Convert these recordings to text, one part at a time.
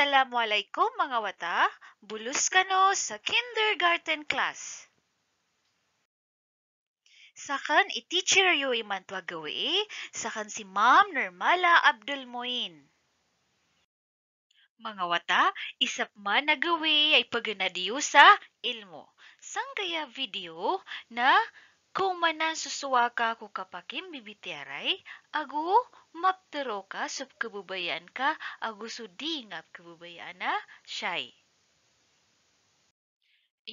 Assalamualaikum mga wata, bulus kano sa kindergarten class. Sakan i-teacher yu iman tuwa gawi, sakan si Ma'am Normala Abdul Muin. Mga wata, isap man nagawi ay paganadiyo sa ilmo. Sanggaya video na kung manan susuwaka ko kapakim bibitiaray, agu maptero ka sub kebubayaan ka, agu sudi ngap kebubayaana siyay.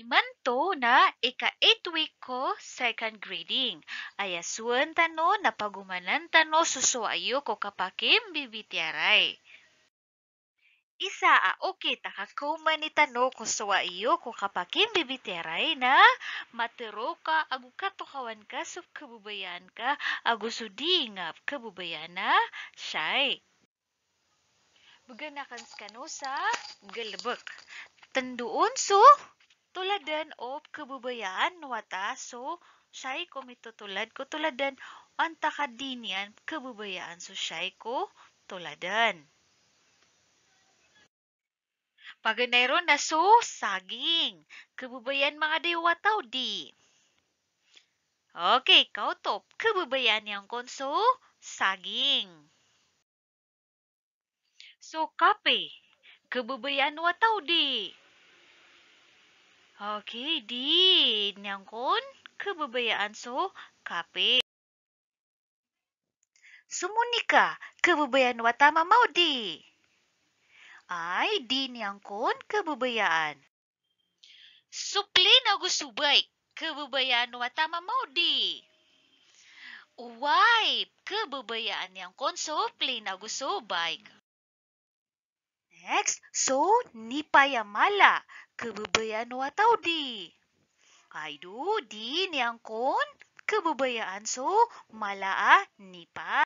Imanto na ika-8 week ko second grading. Ayasun tano na pagumanan tano susuayo ko kapakim bibitiaray isa Isaa ah, oki takakuma ni tano kusua iyo ko kapakim bibiteray na matiro ka agu katukawan ka sa kabubayan ka agu sudingap ah, kabubayan na siya'y. Baganakan kano sa galabak. Tanduon so tuladan o kabubayan wata so siya'y komito tulad ko tuladan anta kadinian kabubayan so siya'y ko tuladan. Pagi Nairon dah susah, geng. Kebubayan mang ada yang watau di. Okey, kau top kebubayan yang konso saging. So, kape kebubayan watau di. Okey, di yang kon kebubayan so kape. Sumunika kebubayan watama mau di. I, Din Yang Kun, Kebubayaan. Suplin aku subaik, Kebubayaan Wata Mamau Di. Uwai, Kebubayaan Yang Kun, Suplin aku subaik. Next, so nipaya mala kebebayan watau di. Aidu di niangkon kebebayan so mala ah nipa.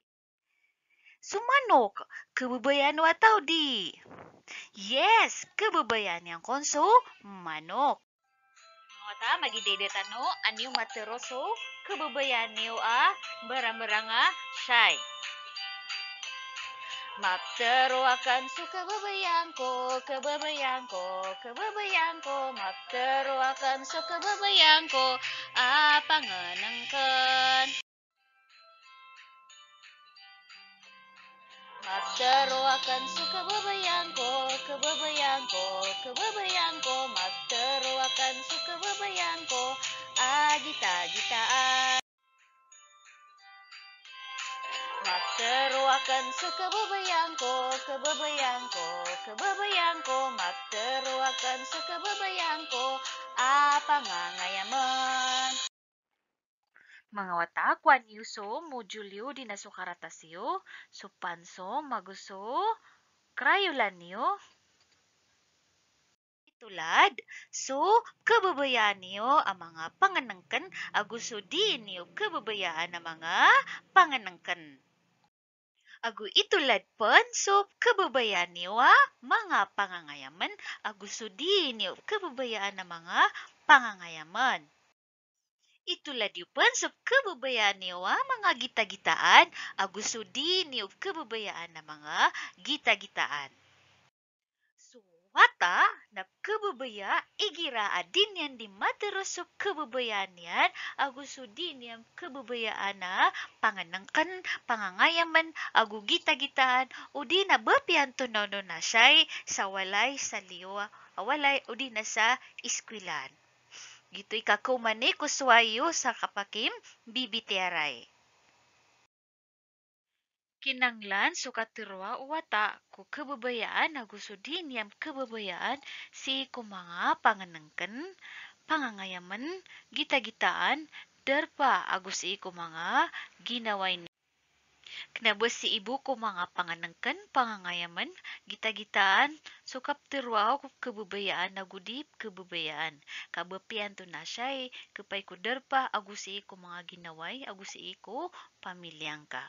Sumano, kebebayan atau di? Yes, kebebayan yang konso, manok. Mata magi dede tanu, aniu materoso, kebebayan niu a, berang-beranga, syai. Mapter akan suka bebayangko, kebebayangko, kebebayangko. Mapter akan suka bebayangko, apa ngenengkan? Matero oh, akan suka bebayangko, ke bebayangko, ke bebayangko. Matero oh, akan suka bebayangko, agita agita. Matero oh, akan suka bebayangko, ke bebayangko, ke bebayangko. Matero akan suka bebayangko, apa ngangayaman? mga watak, kwan yuso, mujulyo, dinasukaratasiyo, supanso, maguso, krayolanyo. Tulad, so, kababayaan niyo ang mga panganangkan, aguso din niyo kababayaan ang mga panganangkan. Agu itulad pon, so, kababayaan niyo ha, mga pangangayaman, aguso din niyo kababayaan ang mga pangangayaman. Ituladyupan sa kababayaan niyo ang mga gitagitaan, agusto ah, din niyo kababayaan na mga gitagitaan. Suwata na kababaya igiraan din yan di materos sa kababayaan yan, agusto ah, din yan kababayaan na panganangkan, pangangayaman, agu ah, gitagitaan, o di na bapian tunono na siya'y sa walay sa liwa, walay o di na sa iskwilan. Gito'y kakumani kuswayo sa kapakim bibitiaray. Kinanglan sukatirwa uwata ku kebebayaan agusudin yam kebebayaan si kumanga panganengken pangangayaman gita-gitaan derpa agusi kumanga mga ginaway Nabas si ibu ko mga panganangkan, pangangayaman, gita-gitaan, sukap tirwaw ko kebubayaan na gudip kebubayaan. Kabapian to na siya eh, kapay ko darpa, agusi ko mga ginaway, agusi ko pamilyang ka.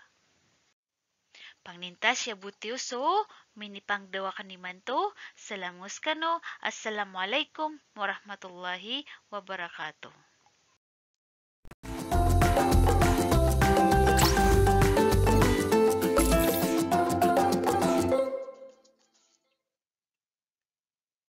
Pangnintas siya butyoso, minipang dawa kaniman to, salamos kano, assalamualaikum warahmatullahi wabarakatuh.